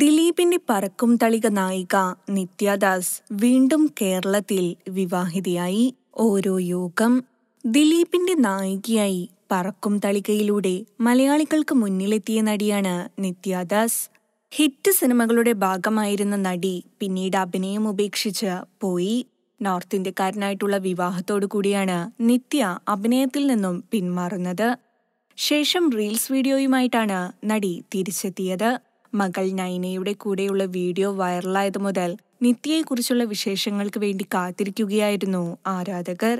ദിലീപിന്റെ പറക്കും തളിക നായിക നിത്യദാസ് വീണ്ടും കേരളത്തിൽ വിവാഹിതയായി ഓരോ യോഗം ദിലീപിന്റെ നായികയായി പറക്കും തളികയിലൂടെ മലയാളികൾക്ക് മുന്നിലെത്തിയ നടിയാണ് നിത്യദാസ് ഹിറ്റ് സിനിമകളുടെ ഭാഗമായിരുന്ന നടി പിന്നീട് അഭിനയം ഉപേക്ഷിച്ച് പോയി നോർത്ത് ഇന്ത്യക്കാരനായിട്ടുള്ള വിവാഹത്തോടു കൂടിയാണ് നിത്യ അഭിനയത്തിൽ നിന്നും പിന്മാറുന്നത് ശേഷം റീൽസ് വീഡിയോയുമായിട്ടാണ് നടി തിരിച്ചെത്തിയത് മകൾ നൈനയുടെ കൂടെയുള്ള വീഡിയോ വൈറലായത് മുതൽ നിത്യയെക്കുറിച്ചുള്ള വിശേഷങ്ങൾക്ക് വേണ്ടി കാത്തിരിക്കുകയായിരുന്നു ആരാധകർ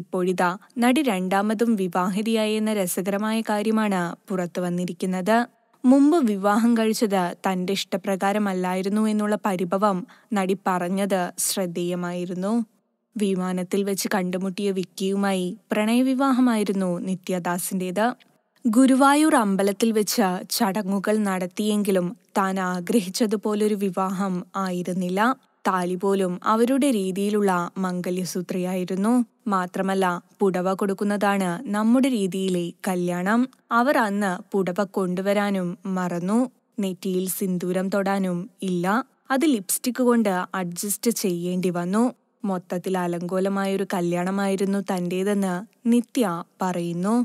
ഇപ്പോഴിതാ നടി രണ്ടാമതും വിവാഹിതയായി എന്ന രസകരമായ കാര്യമാണ് പുറത്തു വന്നിരിക്കുന്നത് മുമ്പ് വിവാഹം കഴിച്ചത് തന്റെ ഇഷ്ടപ്രകാരമല്ലായിരുന്നു എന്നുള്ള പരിഭവം നടി പറഞ്ഞത് ശ്രദ്ധേയമായിരുന്നു വിമാനത്തിൽ വെച്ച് കണ്ടുമുട്ടിയ വിക്കിയുമായി പ്രണയവിവാഹമായിരുന്നു നിത്യദാസിന്റേത് ഗുരുവായൂർ അമ്പലത്തിൽ വെച്ച് ചടങ്ങുകൾ നടത്തിയെങ്കിലും താൻ ആഗ്രഹിച്ചതുപോലൊരു വിവാഹം ആയിരുന്നില്ല താലി പോലും അവരുടെ രീതിയിലുള്ള മംഗല്യസൂത്രയായിരുന്നു മാത്രമല്ല പുടവ കൊടുക്കുന്നതാണ് നമ്മുടെ രീതിയിലെ കല്യാണം അവർ അന്ന് പുടവ കൊണ്ടുവരാനും മറന്നു നെറ്റിയിൽ സിന്ദൂരം തൊടാനും ഇല്ല അത് ലിപ്സ്റ്റിക് കൊണ്ട് അഡ്ജസ്റ്റ് ചെയ്യേണ്ടി വന്നു മൊത്തത്തിൽ അലങ്കോലമായൊരു കല്യാണമായിരുന്നു തന്റേതെന്ന് നിത്യ പറയുന്നു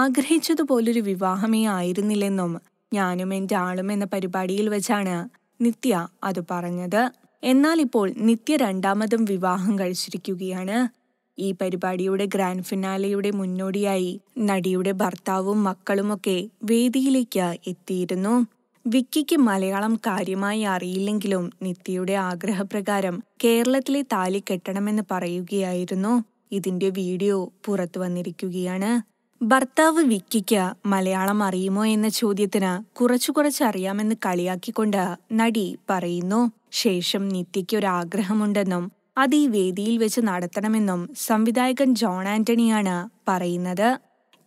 ആഗ്രഹിച്ചതുപോലൊരു വിവാഹമേ ആയിരുന്നില്ലെന്നും ഞാനും എന്റെ ആളും എന്ന പരിപാടിയിൽ വെച്ചാണ് നിത്യ അത് പറഞ്ഞത് എന്നാൽ ഇപ്പോൾ നിത്യ രണ്ടാമതും വിവാഹം കഴിച്ചിരിക്കുകയാണ് ഈ പരിപാടിയുടെ ഗ്രാൻഡ് ഫിനാലയുടെ മുന്നോടിയായി നടിയുടെ ഭർത്താവും മക്കളുമൊക്കെ വേദിയിലേക്ക് എത്തിയിരുന്നു വിക്കിക്ക് മലയാളം കാര്യമായി അറിയില്ലെങ്കിലും നിത്യയുടെ ആഗ്രഹപ്രകാരം കേരളത്തിലെ താലി കെട്ടണമെന്ന് പറയുകയായിരുന്നു ഇതിന്റെ വീഡിയോ പുറത്തു വന്നിരിക്കുകയാണ് ഭർത്താവ് വിക്കിക്ക് മലയാളം അറിയുമോ എന്ന ചോദ്യത്തിന് കുറച്ചു കുറച്ച് അറിയാമെന്ന് കളിയാക്കിക്കൊണ്ട് നടി പറയുന്നു ശേഷം നിത്യയ്ക്ക് ഒരു ആഗ്രഹമുണ്ടെന്നും അത് ഈ വേദിയിൽ വെച്ച് നടത്തണമെന്നും സംവിധായകൻ ജോൺ ആന്റണിയാണ് പറയുന്നത്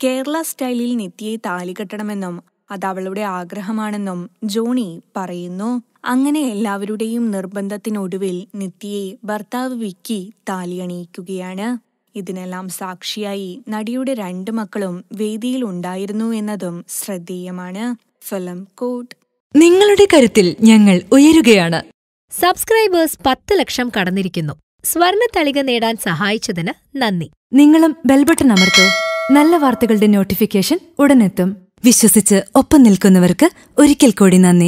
കേരള സ്റ്റൈലിൽ നിത്യയെ താലി കെട്ടണമെന്നും അത് അവളുടെ ആഗ്രഹമാണെന്നും ജോണി പറയുന്നു അങ്ങനെ എല്ലാവരുടെയും നിർബന്ധത്തിനൊടുവിൽ നിത്യയെ ഭർത്താവ് വിക്കി താലിയണിയിക്കുകയാണ് ഇതിനെല്ലാം സാക്ഷിയായി നടിയുടെ രണ്ട് മക്കളും വേദിയിൽ ഉണ്ടായിരുന്നു എന്നതും ശ്രദ്ധേയമാണ് ഫിലിം കോട്ട് നിങ്ങളുടെ കരുത്തിൽ ഞങ്ങൾ ഉയരുകയാണ് സബ്സ്ക്രൈബേഴ്സ് പത്ത് ലക്ഷം കടന്നിരിക്കുന്നു സ്വർണ തളിക നേടാൻ സഹായിച്ചതിന് നന്ദി നിങ്ങളും ബെൽബട്ടൺ അമർത്തോ നല്ല വാർത്തകളുടെ നോട്ടിഫിക്കേഷൻ ഉടനെത്തും വിശ്വസിച്ച് ഒപ്പം നിൽക്കുന്നവർക്ക് ഒരിക്കൽ കൂടി നന്ദി